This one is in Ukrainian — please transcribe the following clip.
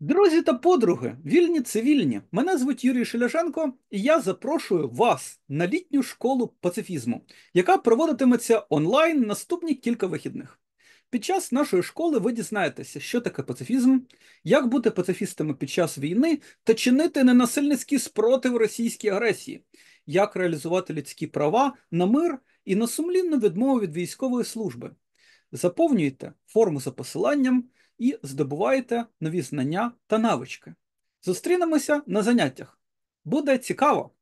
Друзі та подруги, вільні цивільні. Мене звуть Юрій Шеляженко, і я запрошую вас на літню школу пацифізму, яка проводитиметься онлайн наступні кілька вихідних. Під час нашої школи ви дізнаєтеся, що таке пацифізм, як бути пацифістами під час війни та чинити ненасильницький спротив російській агресії, як реалізувати людські права на мир і на сумлінну відмову від військової служби заповнюєте форму за посиланням і здобуваєте нові знання та навички. Зустрінемося на заняттях. Буде цікаво!